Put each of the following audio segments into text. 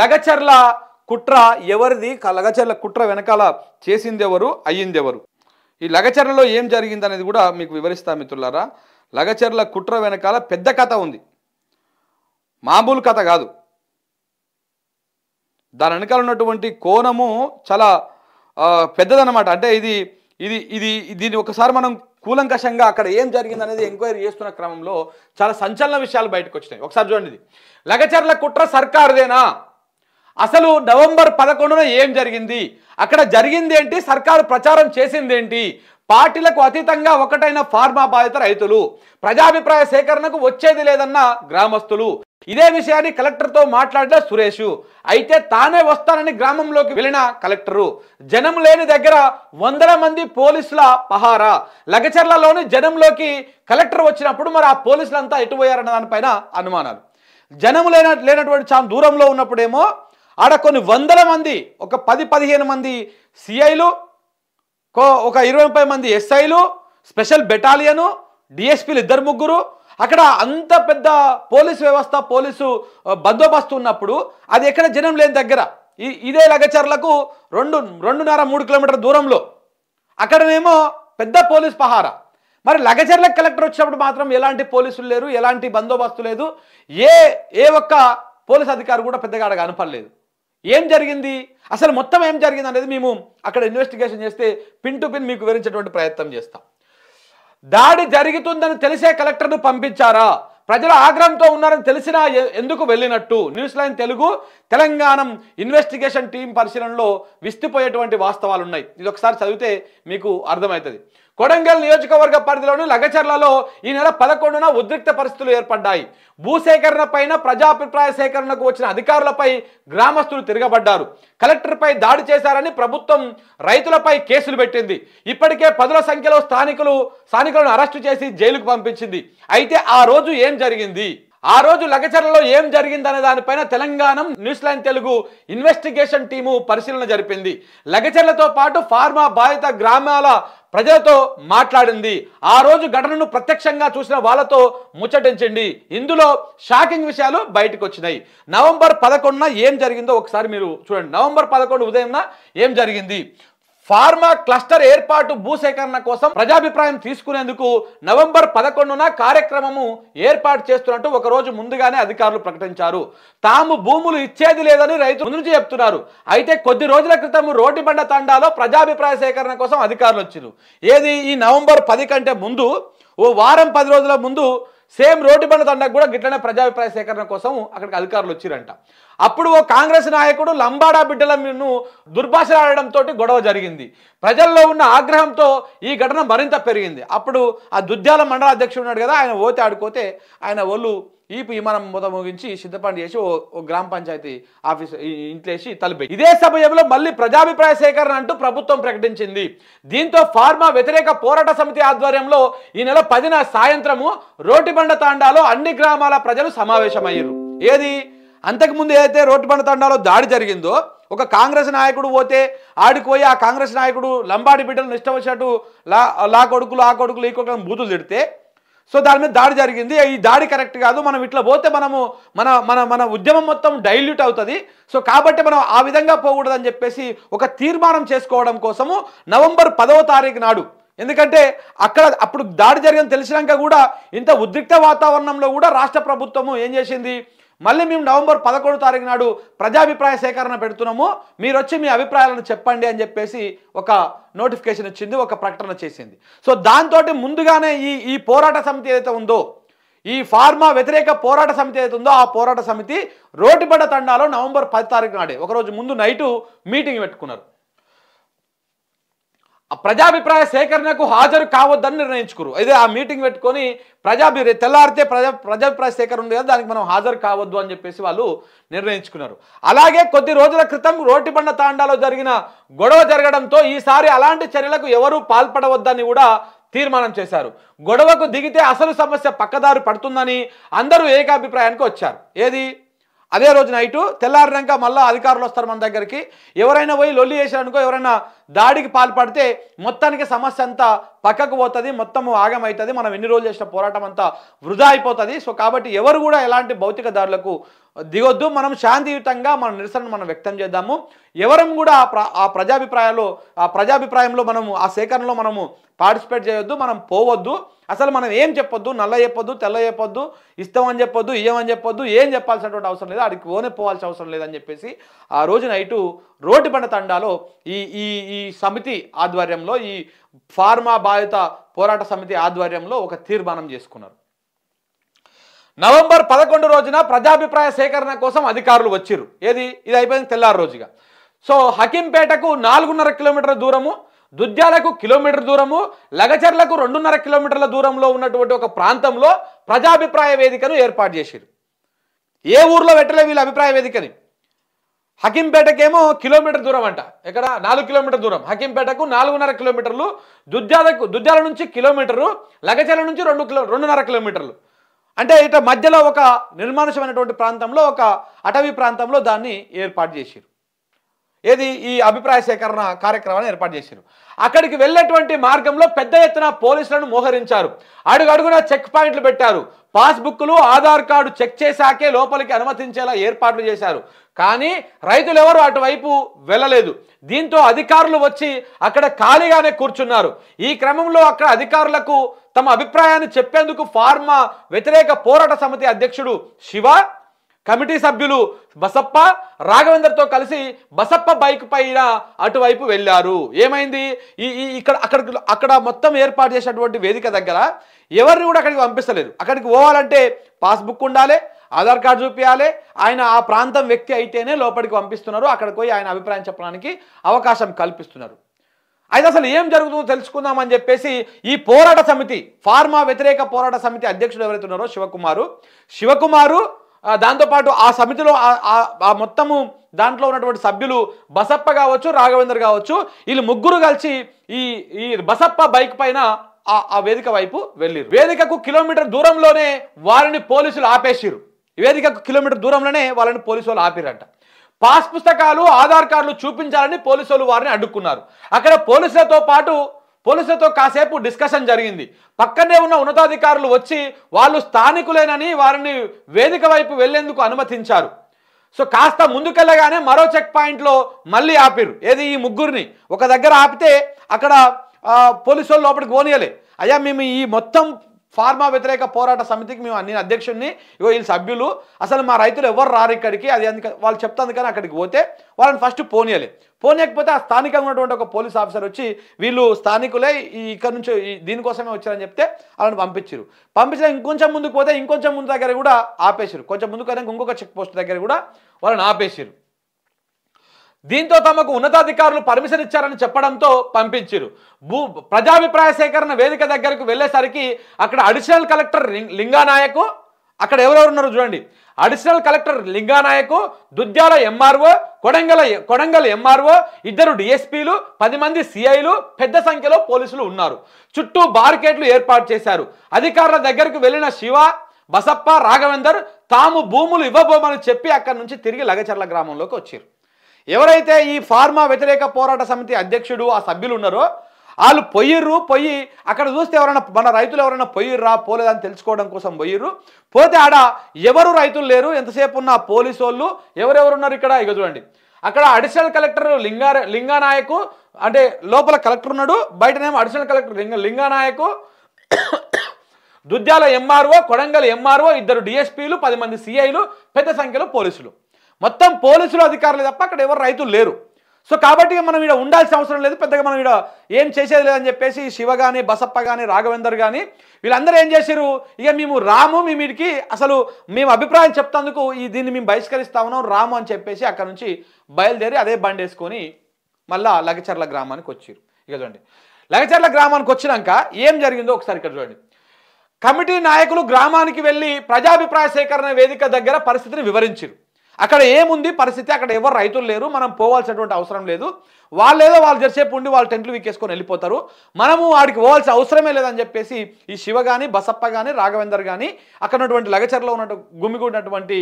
లగచర్ల కుట్ర ఎవరిది లగచర్ల కుట్ర వెనకాల చేసింది ఎవరు అయ్యింది ఎవరు ఈ లగచర్లలో ఏం జరిగింది అనేది కూడా మీకు వివరిస్తా మిత్రులారా లగచర్ల కుట్ర వెనకాల పెద్ద కథ ఉంది మామూలు కథ కాదు దాని వెనకాల ఉన్నటువంటి కోణము చాలా పెద్దదన్నమాట అంటే ఇది ఇది ఇది దీన్ని ఒకసారి మనం కూలంకషంగా అక్కడ ఏం జరిగింది అనేది ఎంక్వైరీ చేస్తున్న క్రమంలో చాలా సంచలన విషయాలు బయటకు వచ్చినాయి ఒకసారి చూడండి లగచర్ల కుట్ర సర్కారుదేనా అసలు నవంబర్ పదకొండున ఏం జరిగింది అక్కడ జరిగింది ఏంటి సర్కారు ప్రచారం చేసింది ఏంటి పార్టీలకు అతీతంగా ఒకటైన ఫార్మా బాధిత రైతులు ప్రజాభిప్రాయ సేకరణకు వచ్చేది లేదన్న గ్రామస్తులు ఇదే విషయాన్ని కలెక్టర్తో మాట్లాడిన సురేష్ అయితే తానే వస్తానని గ్రామంలోకి వెళ్ళిన కలెక్టరు జనం లేని దగ్గర వందల మంది పోలీసుల పహారా లగచర్లలోని జనంలోకి కలెక్టర్ వచ్చినప్పుడు మరి ఆ పోలీసులంతా ఎటుపోయారన్న దానిపైన అనుమానాలు జనం లేన లేనటువంటి చాలా దూరంలో ఉన్నప్పుడేమో ఆడ కొన్ని వందల మంది ఒక పది పదిహేను మంది సిఐలు ఒక ఇరవై ముప్పై మంది ఎస్ఐలు స్పెషల్ బెటాలియను డిఎస్పీలు ఇద్దరు ముగ్గురు అక్కడ అంత పెద్ద పోలీసు వ్యవస్థ పోలీసు బందోబస్తు ఉన్నప్పుడు అది ఎక్కడ జనం లేని దగ్గర ఇదే లగచర్లకు రెండు రెండున్నర మూడు కిలోమీటర్ దూరంలో అక్కడనేమో పెద్ద పోలీస్ పహార మరి లగచర్ల కలెక్టర్ వచ్చినప్పుడు మాత్రం ఎలాంటి పోలీసులు లేరు ఎలాంటి బందోబస్తు లేదు ఏ ఏ ఒక్క పోలీస్ అధికారి కూడా పెద్దగా అడగ అనపడలేదు ఏం జరిగింది అసలు మొత్తం ఏం జరిగింది అనేది మేము అక్కడ ఇన్వెస్టిగేషన్ చేస్తే పిన్ టు పిన్ మీకు వివరించేటువంటి ప్రయత్నం చేస్తాం దాడి జరుగుతుందని తెలిసే కలెక్టర్ను పంపించారా ప్రజలు ఆగ్రహంతో ఉన్నారని తెలిసినా ఎందుకు వెళ్ళినట్టు news line Telugu Telangana investigation team పరిశీలనలో విస్తుపోయేటువంటి వాస్తవాలు ఉన్నాయి ఇది ఒకసారి చదివితే మీకు అర్థమవుతుంది కొడంగల్ నియోజకవర్గ పరిధిలోని లగచర్లలో ఈ నెల పదకొండున ఉద్రిక్త పరిస్థితులు ఏర్పడ్డాయి భూసేకరణ పైన ప్రజాభిప్రాయ సేకరణకు వచ్చిన అధికారులపై గ్రామస్తులు తిరగబడ్డారు కలెక్టర్పై దాడి చేశారని ప్రభుత్వం రైతులపై కేసులు పెట్టింది ఇప్పటికే పదుల సంఖ్యలో స్థానికులు స్థానికులను అరెస్టు చేసి జైలుకు పంపించింది అయితే ఆ రోజు ఏం జరిగింది ఆ రోజు లగచర్లలో ఏం జరిగిందనే దానిపైన Telangana news line Telugu investigation team పరిశీలన జరిపింది లగచర్లతో పాటు ఫార్మా బాధిత గ్రామాల ప్రజలతో మాట్లాడింది ఆ రోజు ఘటనను ప్రత్యక్షంగా చూసిన వాళ్ళతో ముచ్చటించండి ఇందులో షాకింగ్ విషయాలు బయటకు వచ్చినాయి నవంబర్ పదకొండున ఏం జరిగిందో ఒకసారి మీరు చూడండి నవంబర్ పదకొండు ఉదయం ఏం జరిగింది ఫార్మా క్లస్టర్ ఏర్పాటు భూసేకరణ కోసం ప్రజాభిప్రాయం తీసుకునేందుకు నవంబర్ పదకొండున కార్యక్రమము ఏర్పాటు చేస్తున్నట్టు ఒక రోజు ముందుగానే అధికారులు ప్రకటించారు తాము భూములు ఇచ్చేది లేదని రైతులు ముందు చెప్తున్నారు అయితే కొద్ది రోజుల క్రితం రోడ్డు బండ తండాలో ప్రజాభిప్రాయ సేకరణ కోసం అధికారులు వచ్చారు ఏది ఈ నవంబర్ పది కంటే ముందు ఓ వారం పది రోజుల ముందు సేమ్ రోడ్డు బండ తండకు కూడా గిట్లనే ప్రజాభిప్రాయ సేకరణ కోసం అక్కడికి అధికారులు వచ్చిరంట అప్పుడు ఓ కాంగ్రెస్ నాయకుడు లంబాడా బిడ్డలను దుర్భాషలు ఆడడంతో గొడవ జరిగింది ప్రజల్లో ఉన్న ఆగ్రహంతో ఈ ఘటన మరింత పెరిగింది అప్పుడు ఆ దుద్యాల మండల అధ్యక్షుడు ఉన్నాడు కదా ఆయన ఓతే ఆడిపోతే ఆయన ఒళ్ళు ఈ విమానం మొదట ముగించి సిద్ధపండి చేసి ఓ గ్రామ పంచాయతీ ఆఫీస్ ఇంట్లేసి తలపే ఇదే సమయంలో మళ్ళీ ప్రజాభిప్రాయ సేకరణ అంటూ ప్రభుత్వం ప్రకటించింది దీంతో ఫార్మా వ్యతిరేక పోరాట సమితి ఆధ్వర్యంలో ఈ నెల పదిన సాయంత్రము రోటిబండ తాండాలో అన్ని గ్రామాల ప్రజలు సమావేశమయ్యారు ఏది అంతకుముందు ఏదైతే రోటిబండ తాండాలో దాడి జరిగిందో ఒక కాంగ్రెస్ నాయకుడు పోతే ఆడిపోయి ఆ కాంగ్రెస్ నాయకుడు లంబాడి బిడ్డలు ఇష్టం వచ్చినట్టు లా లా కొడుకులు ఆ కొడుకులు ఈ కొడుకులను బూతులు తిడితే సో దాని మీద దాడి జరిగింది ఈ దాడి కరెక్ట్ కాదు మనం ఇట్లా పోతే మనము మన మన మన ఉద్యమం మొత్తం డైల్యూట్ అవుతుంది సో కాబట్టి మనం ఆ విధంగా పోకూడదని చెప్పేసి ఒక తీర్మానం చేసుకోవడం కోసము నవంబర్ పదవ తారీఖు నాడు ఎందుకంటే అక్కడ అప్పుడు దాడి జరిగిన తెలిసినాక కూడా ఇంత ఉద్రిక్త వాతావరణంలో కూడా రాష్ట్ర ప్రభుత్వము ఏం చేసింది మళ్ళీ మేము నవంబర్ పదకొండు తారీఖు నాడు ప్రజాభిప్రాయ సేకరణ పెడుతున్నాము మీరు వచ్చి మీ అభిప్రాయాలను చెప్పండి అని చెప్పేసి ఒక నోటిఫికేషన్ వచ్చింది ఒక ప్రకటన చేసింది సో దాంతో ముందుగానే ఈ ఈ పోరాట సమితి ఏదైతే ఉందో ఈ ఫార్మా వ్యతిరేక పోరాట సమితి ఏదైతే ఉందో ఆ పోరాట సమితి రోటిబడ్డ తండాలో నవంబర్ పది తారీఖు నాడే ఒకరోజు ముందు నైటు మీటింగ్ పెట్టుకున్నారు ఆ ప్రజాభిప్రాయ సేకరణకు హాజరు కావద్దని నిర్ణయించుకోరు అయితే ఆ మీటింగ్ పెట్టుకొని ప్రజాభి తెల్లారితే ప్రజా ప్రజాభిప్రాయ సేకరణ ఉంది కదా దానికి మనం హాజరు కావద్దు అని చెప్పేసి వాళ్ళు నిర్ణయించుకున్నారు అలాగే కొద్ది రోజుల క్రితం రోటిబండ తాండాలో జరిగిన గొడవ జరగడంతో ఈసారి అలాంటి చర్యలకు ఎవరూ పాల్పడవద్దని కూడా తీర్మానం చేశారు గొడవకు దిగితే అసలు సమస్య పక్కదారి పడుతుందని అందరూ ఏకాభిప్రాయానికి వచ్చారు ఏది అదే రోజు నైటు తెల్లారినాక మళ్ళీ అధికారులు వస్తారు మన దగ్గరికి ఎవరైనా పోయి లొల్లి చేశారనుకో ఎవరైనా దాడికి పాల్పడితే మొత్తానికి సమస్య అంతా పక్కకు పోతుంది మొత్తము ఆగమవుతుంది మనం ఎన్ని రోజులు చేసిన పోరాటం అంతా వృధా అయిపోతుంది సో కాబట్టి ఎవరు కూడా ఎలాంటి భౌతిక దారులకు దిగొద్దు మనం శాంతియుతంగా మన నిరసనను మనం వ్యక్తం చేద్దాము ఎవరం కూడా ఆ ప్ర ఆ ప్రజాభిప్రాయాలు ఆ ప్రజాభిప్రాయంలో మనము ఆ సేకరణలో మనము పార్టిసిపేట్ చేయొద్దు మనం పోవద్దు అసలు మనం ఏం చెప్పొద్దు నల్ల చెప్పొద్దు తెల్ల చెప్పొద్దు అని చెప్పొద్దు ఇయ్యమని చెప్పొద్దు ఏం చెప్పాల్సినటువంటి అవసరం లేదు అక్కడికి ఓనే పోవాల్సిన అవసరం లేదని చెప్పేసి ఆ రోజు నైటు రోడ్డు పంట తండాలో ఈ ఈ ఈ సమితి ఆధ్వర్యంలో ఈ ఫార్మా బాధిత పోరాట సమితి ఆధ్వర్యంలో ఒక తీర్మానం చేసుకున్నారు నవంబర్ పదకొండు రోజున ప్రజాభిప్రాయ సేకరణ కోసం అధికారులు వచ్చిరు ఏది ఇది అయిపోయింది తెల్లారు రోజుగా సో హకీంపేటకు నాలుగున్నర కిలోమీటర్ల దూరము దుద్యాలకు కిలోమీటర్ దూరము లగచర్లకు రెండున్నర కిలోమీటర్ల దూరంలో ఉన్నటువంటి ఒక ప్రాంతంలో ప్రజాభిప్రాయ వేదికను ఏర్పాటు చేశారు ఏ ఊర్లో పెట్టలే వీళ్ళ అభిప్రాయ వేదికని హకింపేటకేమో కిలోమీటర్ దూరం అంట ఇక్కడ నాలుగు కిలోమీటర్ దూరం హకీంపేటకు నాలుగున్నర కిలోమీటర్లు దుద్యాలకు దుద్యాల నుంచి కిలోమీటరు లగచర్ల నుంచి రెండు కిలో రెండున్నర కిలోమీటర్లు అంటే ఇట మధ్యలో ఒక నిర్మానుషమైనటువంటి ప్రాంతంలో ఒక అటవీ ప్రాంతంలో దాన్ని ఏర్పాటు చేశారు ఏది ఈ అభిప్రాయ సేకరణ కార్యక్రమాన్ని ఏర్పాటు చేశారు అక్కడికి వెళ్ళేటువంటి మార్గంలో పెద్ద ఎత్తున పోలీసులను మోహరించారు అడుగడుగున చెక్ పాయింట్లు పెట్టారు పాస్బుక్లు ఆధార్ కార్డు చెక్ చేశాకే లోపలికి అనుమతించేలా ఏర్పాట్లు చేశారు కానీ రైతులు ఎవరు అటువైపు వెళ్ళలేదు దీంతో అధికారులు వచ్చి అక్కడ ఖాళీగానే కూర్చున్నారు ఈ క్రమంలో అక్కడ అధికారులకు తమ అభిప్రాయాన్ని చెప్పేందుకు ఫార్మా వ్యతిరేక పోరాట సమితి అధ్యక్షుడు శివ కమిటీ సభ్యులు బసప్ప రాఘవేందర్తో కలిసి బసప్ప బైక్ పైన అటువైపు వెళ్ళారు ఏమైంది ఈ ఇక్కడ అక్కడ అక్కడ మొత్తం ఏర్పాటు చేసినటువంటి వేదిక దగ్గర ఎవరిని కూడా అక్కడికి పంపిస్తలేదు అక్కడికి పోవాలంటే పాస్బుక్ ఉండాలి ఆధార్ కార్డు చూపించాలి ఆయన ఆ ప్రాంతం వ్యక్తి అయితేనే లోపలికి పంపిస్తున్నారు అక్కడికి పోయి ఆయన అభిప్రాయం చెప్పడానికి అవకాశం కల్పిస్తున్నారు అయితే అసలు ఏం జరుగుతుందో తెలుసుకుందామని చెప్పేసి ఈ పోరాట సమితి ఫార్మా వ్యతిరేక పోరాట సమితి అధ్యక్షుడు ఎవరైతే ఉన్నారో శివకుమారు శివకుమారు దాంతోపాటు ఆ సమితిలో ఆ మొత్తము దాంట్లో ఉన్నటువంటి సభ్యులు బసప్ప కావచ్చు రాఘవేందర్ కావచ్చు వీళ్ళు ముగ్గురు కలిసి ఈ ఈ బసప్ప బైక్ పైన ఆ వేదిక వైపు వెళ్ళిరు వేదికకు కిలోమీటర్ దూరంలోనే వారిని పోలీసులు ఆపేసిరు వేదికకు కిలోమీటర్ దూరంలోనే వాళ్ళని పోలీసు వాళ్ళు ఆపిరంట పాస్ పుస్తకాలు ఆధార్ కార్డులు చూపించాలని పోలీసులు వారిని అడ్డుకున్నారు అక్కడ పోలీసులతో పాటు పోలీసులతో కాసేపు డిస్కషన్ జరిగింది పక్కనే ఉన్న ఉన్నతాధికారులు వచ్చి వాళ్ళు స్థానికులేనని వారిని వేదిక వైపు వెళ్లేందుకు అనుమతించారు సో కాస్త ముందుకెళ్ళగానే మరో చెక్ పాయింట్లో మళ్ళీ ఆపిరు ఏది ఈ ముగ్గురిని ఒక దగ్గర ఆపితే అక్కడ పోలీసు వాళ్ళు లోపలికి పోనీయలే అయ్యా మేము ఈ మొత్తం ఫార్మా వ్యతిరేక పోరాట సమితికి మేము అన్ని అధ్యక్షుడిని ఇగో వీళ్ళు సభ్యులు అసలు మా రైతులు ఎవరు రారు ఇక్కడికి అది అందుక వాళ్ళు చెప్తాను కానీ అక్కడికి పోతే వాళ్ళని ఫస్ట్ పోనీయాలి పోనీయకపోతే ఆ స్థానికంగా ఉన్నటువంటి ఒక పోలీస్ ఆఫీసర్ వచ్చి వీళ్ళు స్థానికులే ఈ ఇక్కడ నుంచి దీనికోసమే వచ్చారని చెప్తే వాళ్ళని పంపించారు పంపించిన ఇంకొంచెం ముందుకు పోతే ఇంకొంచెం ముందు దగ్గర కూడా ఆపేశారు కొంచెం ముందుకు ఇంకొక చెక్ పోస్ట్ దగ్గర కూడా వాళ్ళని ఆపేశారు దీంతో తమకు ఉన్నతాధికారులు పర్మిషన్ ఇచ్చారని చెప్పడంతో పంపించారు భూ ప్రజాభిప్రాయ సేకరణ వేదిక దగ్గరకు వెళ్ళేసరికి అక్కడ అడిషనల్ కలెక్టర్ లింగానాయకు అక్కడ ఎవరెవరు ఉన్నారు చూడండి additional collector Linganayak Dudyal MRO Kodangal Kodangal MRO ఇద్దరు డిఎస్పీలు పది మంది సిఐలు పెద్ద సంఖ్యలో పోలీసులు ఉన్నారు చుట్టూ బార్కేట్లు ఏర్పాటు చేశారు అధికారుల దగ్గరకు వెళ్ళిన శివ బసప్ప రాఘవేందర్ తాము భూములు ఇవ్వబోమని చెప్పి అక్కడి నుంచి తిరిగి లగచర్ల గ్రామంలోకి వచ్చారు ఎవరైతే ఈ ఫార్మా వ్యతిరేక పోరాట సమితి అధ్యక్షుడు ఆ సభ్యులు ఉన్నారో వాళ్ళు పొయ్యిర్రు పొయ్యి అక్కడ చూస్తే ఎవరైనా మన రైతులు ఎవరైనా పొయ్యిర్రా పోలేదని తెలుసుకోవడం కోసం పోయిర్రు పోతే ఆడ ఎవరు రైతులు లేరు ఎంతసేపు ఉన్న పోలీసు వాళ్ళు ఎవరెవరు ఉన్నారు ఇక్కడ ఇక చూడండి అక్కడ అడిషనల్ కలెక్టర్ లింగా లింగానాయకు అంటే లోపల కలెక్టర్ ఉన్నాడు బయటనేమో additional collector Linga Linganayak Dudyal MRO Kodangal MRO ఇద్దరు డిఎస్పీలు పది మంది సిఐలు పెద్ద సంఖ్యలో పోలీసులు మొత్తం పోలీసులు అధికారులు తప్ప అక్కడ ఎవరు రైతులు లేరు సో కాబట్టి మనం ఇక్కడ ఉండాల్సిన అవసరం లేదు పెద్దగా మనం ఇక్కడ ఏం చేసేది లేదని చెప్పేసి శివ కానీ బసప్ప కానీ రాఘవేందర్ కానీ వీళ్ళందరూ ఏం చేశారు ఇక మేము రాము మీ మీడికి అసలు మేము అభిప్రాయం చెప్తాందుకు ఈ దీన్ని మేము బహిష్కరిస్తా ఉన్నాం రాము అని చెప్పేసి అక్కడ నుంచి బయలుదేరి అదే బండి వేసుకొని మళ్ళా లగచర్ల గ్రామానికి వచ్చారు ఇక చూడండి లగచర్ల గ్రామానికి వచ్చినాక ఏం జరిగిందో ఒకసారి ఇక్కడ చూడండి కమిటీ నాయకులు గ్రామానికి వెళ్ళి ప్రజాభిప్రాయ సేకరణ వేదిక దగ్గర పరిస్థితిని వివరించారు అక్కడ ఏముంది పరిస్థితి అక్కడ ఎవరు రైతులు లేరు మనం పోవాల్సినటువంటి అవసరం లేదు వాళ్ళేదో వాళ్ళు జరిసేపు ఉండి వాళ్ళు టెంట్లు వీకేసుకొని వెళ్ళిపోతారు మనము వాడికి పోవాల్సిన అవసరమే లేదని చెప్పేసి ఈ శివ కానీ బసప్ప కానీ రాఘవేందర్ కానీ అక్కడ ఉన్నటువంటి లగచర్లో ఉన్న గుమిగూడినటువంటి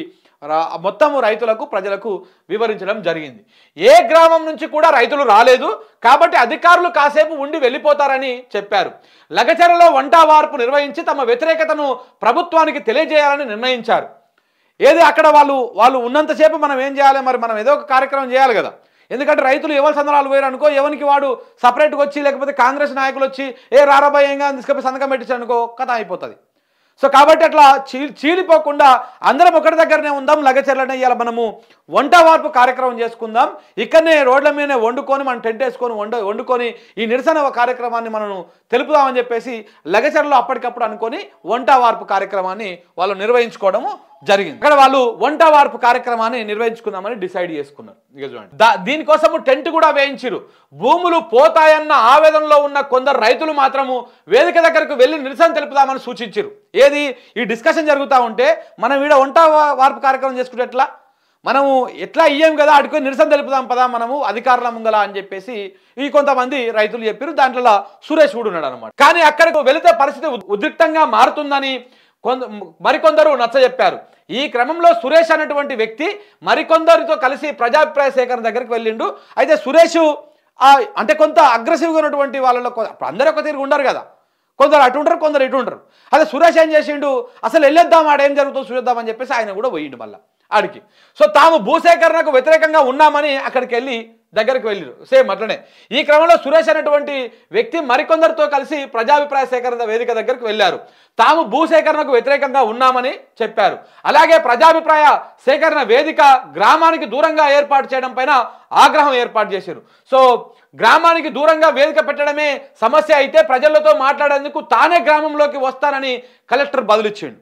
మొత్తము రైతులకు ప్రజలకు వివరించడం జరిగింది ఏ గ్రామం నుంచి కూడా రైతులు రాలేదు కాబట్టి అధికారులు కాసేపు ఉండి వెళ్ళిపోతారని చెప్పారు లగచర్లో వంటా వార్పు నిర్వహించి తమ వ్యతిరేకతను ప్రభుత్వానికి తెలియజేయాలని నిర్ణయించారు ఏది అక్కడ వాళ్ళు వాళ్ళు ఉన్నంతసేపు మనం ఏం చేయాలి మరి మనం ఏదో ఒక కార్యక్రమం చేయాలి కదా ఎందుకంటే రైతులు ఎవరి సందనాలు పోయారు అనుకో ఎవరికి వాడు సపరేట్గా వచ్చి లేకపోతే కాంగ్రెస్ నాయకులు వచ్చి ఏ రారాబాయి తీసుకొని సంతకం పెట్టించారు అనుకో కథ అయిపోతుంది సో కాబట్టి అట్లా చీ చీలిపోకుండా అందరం ఒకటి దగ్గరనే ఉందాం లగచెర్లనే ఇవాళ మనము వంట వార్పు కార్యక్రమం చేసుకుందాం ఇక్కడనే రోడ్ల మీదనే వండుకొని మనం టెంట్ వేసుకొని వండు వండుకొని ఈ నిరసన కార్యక్రమాన్ని మనం తెలుపుదామని చెప్పేసి లగచర్లో అప్పటికప్పుడు అనుకొని వంట వార్పు కార్యక్రమాన్ని వాళ్ళు నిర్వహించుకోవడము జరిగింది అక్కడ వాళ్ళు వంట వార్పు కార్యక్రమాన్ని నిర్వహించుకుందామని డిసైడ్ చేసుకున్నారు చూడండి దీనికోసము టెంట్ కూడా వేయించారు భూములు పోతాయన్న ఆవేదనలో ఉన్న కొందరు రైతులు మాత్రము వేదిక దగ్గరకు వెళ్ళి నిరసన తెలుపుదామని సూచించారు ఏది ఈ డిస్కషన్ జరుగుతూ ఉంటే మనం ఈడ వంట వార్పు కార్యక్రమం చేసుకుంటే ఎట్లా మనము ఎట్లా ఇయ్యం కదా అడుకొని నిరసన తెలుపుదాం పదా మనము అధికారుల ముంగల అని చెప్పేసి ఈ కొంతమంది రైతులు చెప్పారు దాంట్లో సురేష్ కూడా ఉన్నాడు అనమాట కానీ అక్కడికి వెళితే పరిస్థితి ఉద్రిక్తంగా మారుతుందని కొంద మరికొందరు నచ్చజెప్పారు ఈ క్రమంలో సురేష్ అనేటువంటి వ్యక్తి మరికొందరితో కలిసి ప్రజాభిప్రాయ సేకరణ దగ్గరికి వెళ్ళిండు అయితే సురేష్ అంటే కొంత అగ్రెసివ్గా ఉన్నటువంటి వాళ్ళలో అందరూ ఒక తీరుగా ఉండరు కదా కొందరు అటు ఉంటారు కొందరు ఇటు ఉంటారు అదే సురేష్ ఏం చేసిండు అసలు వెళ్ళొద్దాం ఆడేం జరుగుతుందో చూద్దామని చెప్పేసి ఆయన కూడా పోయిండు మళ్ళీ ఆడికి సో తాము భూసేకరణకు వ్యతిరేకంగా ఉన్నామని అక్కడికి వెళ్ళి దగ్గరకు వెళ్ళారు సేమ్ అట్లనే ఈ క్రమంలో సురేష్ అనేటువంటి వ్యక్తి మరికొందరితో కలిసి ప్రజాభిప్రాయ సేకరణ వేదిక దగ్గరకు వెళ్ళారు తాము భూసేకరణకు వ్యతిరేకంగా ఉన్నామని చెప్పారు అలాగే ప్రజాభిప్రాయ సేకరణ వేదిక గ్రామానికి దూరంగా ఏర్పాటు చేయడం పైన ఆగ్రహం ఏర్పాటు చేశారు సో గ్రామానికి దూరంగా వేదిక పెట్టడమే సమస్య అయితే ప్రజలతో మాట్లాడేందుకు తానే గ్రామంలోకి వస్తానని కలెక్టర్ బదులిచ్చిండు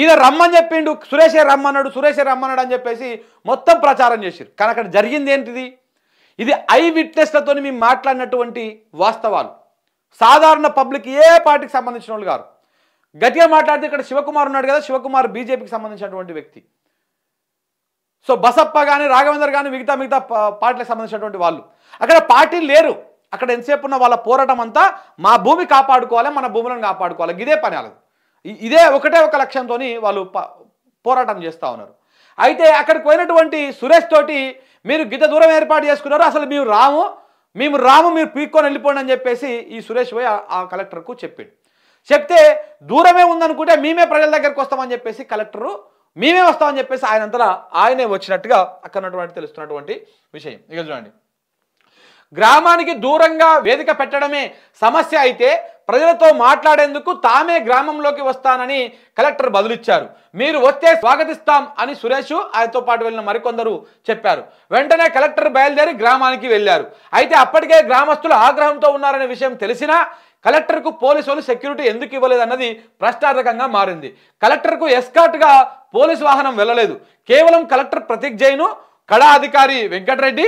ఈయన రమ్మని చెప్పిండు సురేషే రమ్మన్నాడు సురేషే రమ్మన్నాడు అని చెప్పేసి మొత్తం ప్రచారం చేశారు కానీ అక్కడ జరిగింది ఏంటిది ఇది ఐ విట్నెస్లతో మేము మాట్లాడినటువంటి వాస్తవాలు సాధారణ పబ్లిక్ ఏ పార్టీకి సంబంధించిన వాళ్ళు గారు గట్టిగా మాట్లాడితే ఇక్కడ శివకుమార్ ఉన్నాడు కదా శివకుమార్ బీజేపీకి సంబంధించినటువంటి వ్యక్తి సో బసప్ప కానీ రాఘవేందర్ కానీ మిగతా మిగతా పార్టీలకు సంబంధించినటువంటి వాళ్ళు అక్కడ పార్టీ లేరు అక్కడ ఎంతసేపు ఉన్న వాళ్ళ పోరాటం అంతా మా భూమి కాపాడుకోవాలి మన భూములను కాపాడుకోవాలి ఇదే పని వాళ్ళది ఇదే ఒకటే ఒక లక్ష్యంతో వాళ్ళు పోరాటం చేస్తూ ఉన్నారు అయితే అక్కడికి పోయినటువంటి సురేష్ తోటి మీరు గిద్ద దూరం ఏర్పాటు చేసుకున్నారు అసలు మేము రాము మేము రాము మీరు పీక్కొని వెళ్ళిపోండి అని చెప్పేసి ఈ సురేష్ పోయి ఆ కలెక్టర్కు చెప్పాడు చెప్తే దూరమే ఉందనుకుంటే మేమే ప్రజల దగ్గరికి వస్తామని చెప్పేసి కలెక్టరు మేమే వస్తామని చెప్పేసి ఆయన అంతా ఆయనే వచ్చినట్టుగా అక్కడ తెలుస్తున్నటువంటి విషయం ఇక చూడండి గ్రామానికి దూరంగా వేదిక పెట్టడమే సమస్య అయితే ప్రజలతో మాట్లాడేందుకు తామే గ్రామంలోకి వస్తానని కలెక్టర్ బదులిచ్చారు మీరు వస్తే స్వాగతిస్తాం అని సురేష్ ఆయనతో పాటు వెళ్ళిన మరికొందరు చెప్పారు వెంటనే కలెక్టర్ బయలుదేరి గ్రామానికి వెళ్ళారు అయితే అప్పటికే గ్రామస్తులు ఆగ్రహంతో ఉన్నారనే విషయం తెలిసినా కలెక్టర్కు పోలీసులు సెక్యూరిటీ ఎందుకు ఇవ్వలేదన్నది ప్రశ్నార్థకంగా మారింది కలెక్టర్కు ఎస్కాట్గా పోలీసు వాహనం వెళ్ళలేదు కేవలం కలెక్టర్ ప్రతీక్ జైను కళా అధికారి వెంకటరెడ్డి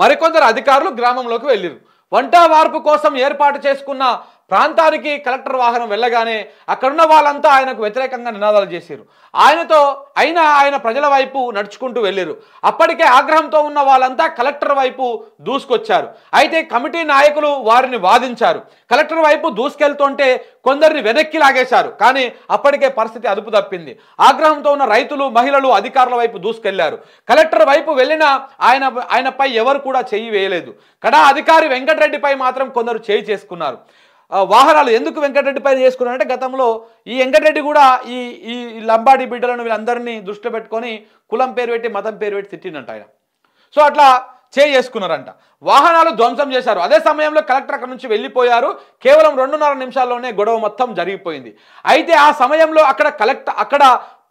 మరికొందరు అధికారులు గ్రామంలోకి వెళ్ళారు వంట మార్పు కోసం ఏర్పాటు చేసుకున్న ప్రాంతానికి కలెక్టర్ వాహనం వెళ్ళగానే అక్కడున్న వాళ్ళంతా ఆయనకు వ్యతిరేకంగా నినాదాలు చేశారు ఆయనతో అయినా ఆయన ప్రజల వైపు నడుచుకుంటూ వెళ్ళారు అప్పటికే ఆగ్రహంతో ఉన్న వాళ్ళంతా కలెక్టర్ వైపు దూసుకొచ్చారు అయితే కమిటీ నాయకులు వారిని వాదించారు కలెక్టర్ వైపు దూసుకెళ్తుంటే కొందరిని వెనక్కి లాగేశారు కానీ అప్పటికే పరిస్థితి అదుపు తప్పింది ఆగ్రహంతో ఉన్న రైతులు మహిళలు అధికారుల వైపు దూసుకెళ్లారు కలెక్టర్ వైపు వెళ్ళినా ఆయన ఆయనపై ఎవరు కూడా చేయి వేయలేదు కడా అధికారి వెంకటరెడ్డిపై మాత్రం కొందరు చేయి చేసుకున్నారు వాహనాలు ఎందుకు వెంకటరెడ్డి పైన చేసుకున్నారంటే గతంలో ఈ వెంకటరెడ్డి కూడా ఈ ఈ లంబాడి బిడ్డలను వీళ్ళందరినీ దృష్టిలో పెట్టుకొని కులం పేరు పెట్టి మతం పేరు పెట్టి తిట్టిండంట ఆయన సో అట్లా చేసుకున్నారంట వాహనాలు ధ్వంసం చేశారు అదే సమయంలో కలెక్టర్ అక్కడ నుంచి వెళ్ళిపోయారు కేవలం రెండున్నర నిమిషాల్లోనే గొడవ మొత్తం జరిగిపోయింది అయితే ఆ సమయంలో అక్కడ కలెక్టర్ అక్కడ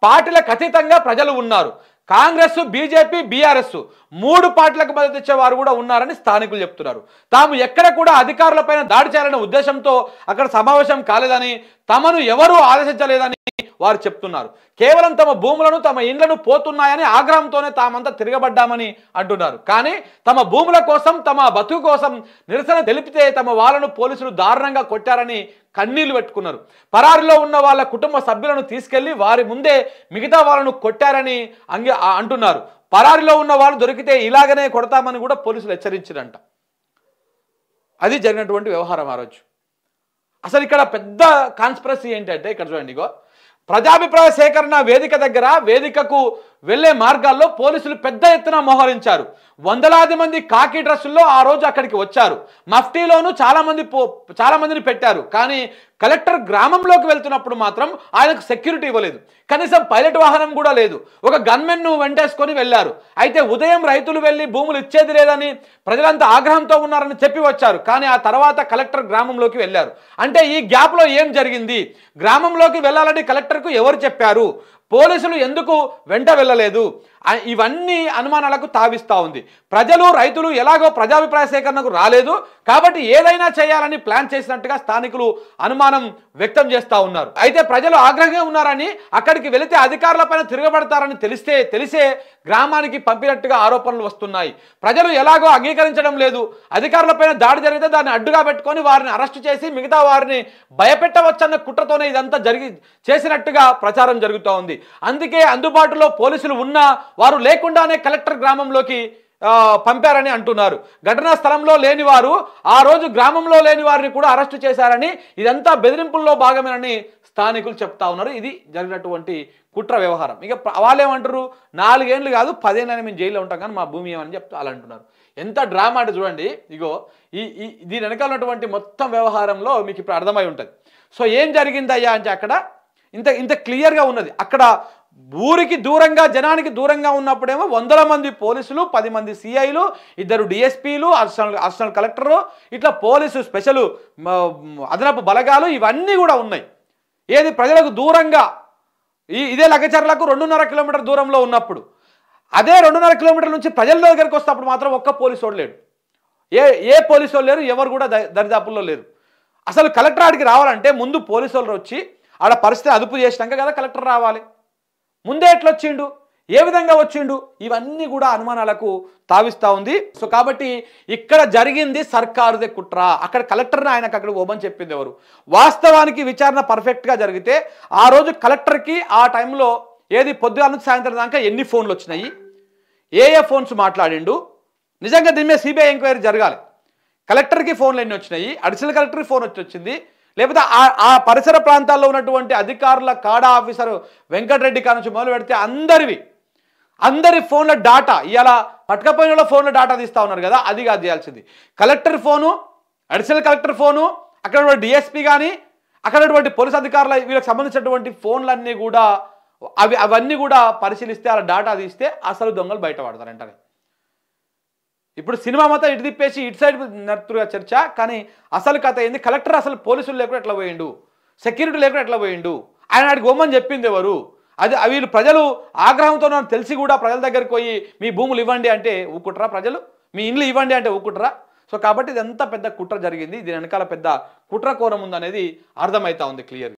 పార్టీల ఖచ్చితంగా ప్రజలు ఉన్నారు కాంగ్రెస్ బీజేపీ బీఆర్ఎస్ మూడు పార్టీలకు మద్దతు ఇచ్చేవారు కూడా ఉన్నారని స్థానికులు చెప్తున్నారు తాము ఎక్కడ కూడా అధికారులపైన దాడి చేయాలనే ఉద్దేశంతో అక్కడ సమావేశం కాలేదని తమను ఎవరూ ఆదేశించలేదని వారు చెప్తున్నారు కేవలం తమ భూములను తమ ఇండ్లను పోతున్నాయని ఆగ్రహంతోనే తామంతా తిరగబడ్డామని అంటున్నారు కానీ తమ భూముల కోసం తమ బతుకు కోసం నిరసన తెలిపితే తమ వాళ్ళను పోలీసులు దారుణంగా కొట్టారని కన్నీళ్లు పెట్టుకున్నారు పరారిలో ఉన్న వాళ్ళ కుటుంబ సభ్యులను తీసుకెళ్లి వారి ముందే మిగతా వాళ్ళను కొట్టారని అంగి అంటున్నారు పరారిలో ఉన్న వాళ్ళు దొరికితే ఇలాగనే కొడతామని కూడా పోలీసులు హెచ్చరించారంట అది జరిగినటువంటి వ్యవహారం ఆ రోజు అసలు ఇక్కడ పెద్ద కాన్స్పరసీ ఏంటంటే ఇక్కడ చూడండి ఇగో ప్రజాభిప్రాయ సేకరణ వేదిక దగ్గర వేదికకు వెళ్లే మార్గాల్లో పోలీసులు పెద్ద ఎత్తున మోహరించారు వందలాది మంది కాకి డ్రెస్సుల్లో ఆ రోజు అక్కడికి వచ్చారు మఫ్టీలోనూ చాలామంది పో చాలామందిని పెట్టారు కానీ కలెక్టర్ గ్రామంలోకి వెళ్తున్నప్పుడు మాత్రం ఆయనకు సెక్యూరిటీ ఇవ్వలేదు కనీసం పైలట్ వాహనం కూడా లేదు ఒక ను వెంటేసుకొని వెళ్ళారు అయితే ఉదయం రైతులు వెళ్ళి భూములు ఇచ్చేది లేదని ప్రజలంతా ఆగ్రహంతో ఉన్నారని చెప్పి వచ్చారు కానీ ఆ తర్వాత కలెక్టర్ గ్రామంలోకి వెళ్ళారు అంటే ఈ గ్యాప్లో ఏం జరిగింది గ్రామంలోకి వెళ్ళాలని కలెక్టర్కు ఎవరు చెప్పారు పోలీసులు ఎందుకు వెంట వెళ్ళలేదు ఇవన్నీ అనుమానాలకు తావిస్తూ ఉంది ప్రజలు రైతులు ఎలాగో ప్రజాభిప్రాయ సేకరణకు రాలేదు కాబట్టి ఏదైనా చేయాలని ప్లాన్ చేసినట్టుగా స్థానికులు అనుమానం వ్యక్తం చేస్తూ ఉన్నారు అయితే ప్రజలు ఆగ్రహంగా ఉన్నారని అక్కడికి వెళితే అధికారుల తిరగబడతారని తెలిస్తే తెలిసే గ్రామానికి పంపినట్టుగా ఆరోపణలు వస్తున్నాయి ప్రజలు ఎలాగో అంగీకరించడం లేదు అధికారులపైన దాడి జరిగితే దాన్ని అడ్డుగా పెట్టుకొని వారిని అరెస్టు చేసి మిగతా వారిని భయపెట్టవచ్చన్న కుట్రతోనే ఇదంతా జరిగి చేసినట్టుగా ప్రచారం జరుగుతూ ఉంది అందుకే అందుబాటులో పోలీసులు ఉన్నా వారు లేకుండానే కలెక్టర్ గ్రామంలోకి పంపారని అంటున్నారు ఘటనా స్థలంలో లేని వారు ఆ రోజు గ్రామంలో లేని వారిని కూడా అరెస్టు చేశారని ఇదంతా బెదిరింపుల్లో భాగమేనని స్థానికులు చెప్తా ఉన్నారు ఇది జరిగినటువంటి కుట్ర వ్యవహారం ఇక వాళ్ళు ఏమంటారు నాలుగేళ్ళు కాదు పదేళ్ళని మేము జైల్లో ఉంటాం కానీ మా భూమి ఏమని చెప్తే అలా అంటున్నారు ఎంత డ్రామా అంటే చూడండి ఇగో ఈ దీని వెనకాల ఉన్నటువంటి మొత్తం వ్యవహారంలో మీకు ఇప్పుడు అర్థమై ఉంటుంది సో ఏం జరిగిందయ్యా అంటే అక్కడ ఇంత ఇంత క్లియర్గా ఉన్నది అక్కడ ఊరికి దూరంగా జనానికి దూరంగా ఉన్నప్పుడేమో వందల మంది పోలీసులు పది మంది సిఐలు ఇద్దరు డిఎస్పీలు అర్సనల్ అర్సనల్ కలెక్టరు ఇట్లా పోలీసు స్పెషల్ అదనపు బలగాలు ఇవన్నీ కూడా ఉన్నాయి ఏది ప్రజలకు దూరంగా ఈ ఇదే లగచర్లకు రెండున్నర కిలోమీటర్ దూరంలో ఉన్నప్పుడు అదే రెండున్నర కిలోమీటర్ల నుంచి ప్రజల దగ్గరికి అప్పుడు మాత్రం ఒక్క పోలీసు వాడు లేడు ఏ ఏ పోలీసు లేరు ఎవరు కూడా దరిదాపుల్లో లేరు అసలు కలెక్టర్ ఆడికి రావాలంటే ముందు పోలీసు వచ్చి ఆడ పరిస్థితి అదుపు చేసినాక కదా కలెక్టర్ రావాలి ముందే ఎట్లొచ్చిండు ఏ విధంగా వచ్చిండు ఇవన్నీ కూడా అనుమానాలకు తావిస్తూ ఉంది సో కాబట్టి ఇక్కడ జరిగింది సర్కారుదే కుట్ర అక్కడ కలెక్టర్ని ఆయనకు అక్కడ ఓమని చెప్పింది ఎవరు వాస్తవానికి విచారణ పర్ఫెక్ట్గా జరిగితే ఆ రోజు కలెక్టర్కి ఆ టైంలో ఏది పొద్దుగాను సాయంత్రం దాకా ఎన్ని ఫోన్లు వచ్చినాయి ఏ ఏ ఫోన్స్ మాట్లాడిండు నిజంగా దీని మీద సిబిఐ ఎంక్వైరీ జరగాలి కలెక్టర్కి ఫోన్లు ఎన్ని వచ్చినాయి అడిషనల్ కలెక్టర్ ఫోన్ వచ్చి వచ్చింది లేకపోతే ఆ పరిసర ప్రాంతాల్లో ఉన్నటువంటి అధికారుల కాడా ఆఫీసర్ వెంకటరెడ్డి కానుంచి మొదలు పెడితే అందరివి అందరి ఫోన్ల డాటా ఇలా పట్టుకపోయిన వాళ్ళ ఫోన్ల డాటా తీస్తూ ఉన్నారు కదా అది కాదు చేయాల్సింది collector phone additional collector phone అక్కడ డిఎస్పీ కానీ అక్కడటువంటి పోలీస్ అధికారుల వీళ్ళకి సంబంధించినటువంటి ఫోన్లన్నీ కూడా అవి అవన్నీ కూడా పరిశీలిస్తే అలా డాటా తీస్తే అసలు దొంగలు బయటపడతారు అంటారు ఇప్పుడు సినిమా మొత్తం ఇటు తిప్పేసి ఇటు సైడ్ నడుతుగా చర్చ కానీ అసలు కథ ఏంది కలెక్టర్ అసలు పోలీసులు లేకుండా ఎట్లా పోయిండు సెక్యూరిటీ లేకుండా ఎట్లా పోయిండు ఆయన ఆడికి గోమని చెప్పింది ఎవరు అది వీళ్ళు ప్రజలు ఆగ్రహంతో తెలిసి కూడా ప్రజల దగ్గరికి పోయి మీ భూములు ఇవ్వండి అంటే ఊక్కుంటారా ప్రజలు మీ ఇండ్లు ఇవ్వండి అంటే ఊక్కుంటారా సో కాబట్టి ఇది ఎంత పెద్ద కుట్ర జరిగింది దీని వెనకాల పెద్ద కుట్ర కోరం ఉందనేది అర్థమవుతా ఉంది క్లియర్